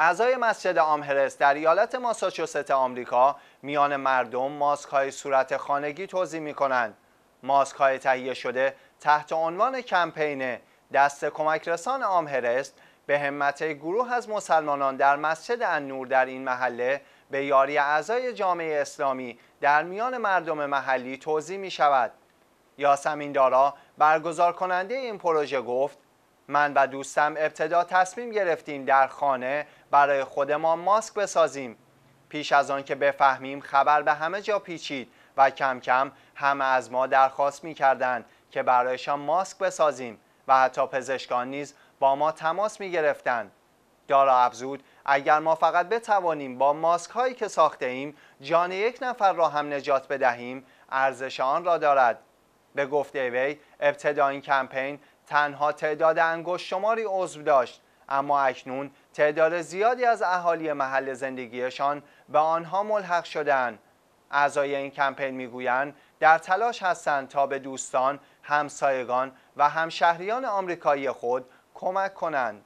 اعضای مسجد آمهرست در ایالت ماساچوست آمریکا میان مردم ماسک های صورت خانگی توضیح می کنند. ماسک های تهیه شده تحت عنوان کمپین دست کمک رسان آمهرست به همت گروه از مسلمانان در مسجد النور در این محله به یاری اعضای جامعه اسلامی در میان مردم محلی توضیح می شود. یاسمین دارا برگزار کننده این پروژه گفت من و دوستم ابتدا تصمیم گرفتیم در خانه برای خودمان ماسک بسازیم پیش از آن که بفهمیم خبر به همه جا پیچید و کم کم همه از ما درخواست می کردن که برایشان ماسک بسازیم و حتی پزشکان نیز با ما تماس می گرفتن. دارا افزود اگر ما فقط بتوانیم با ماسک هایی که ساخته ایم جان یک نفر را هم نجات بدهیم ارزش آن را دارد به گفته وی ابتدا این کمپین تنها تعداد انگشت شماری عضو داشت اما اکنون تعداد زیادی از اهالی محل زندگیشان به آنها ملحق شدن. اعضای این کمپین میگویند در تلاش هستند تا به دوستان همسایگان و همشهریان آمریکایی خود کمک کنند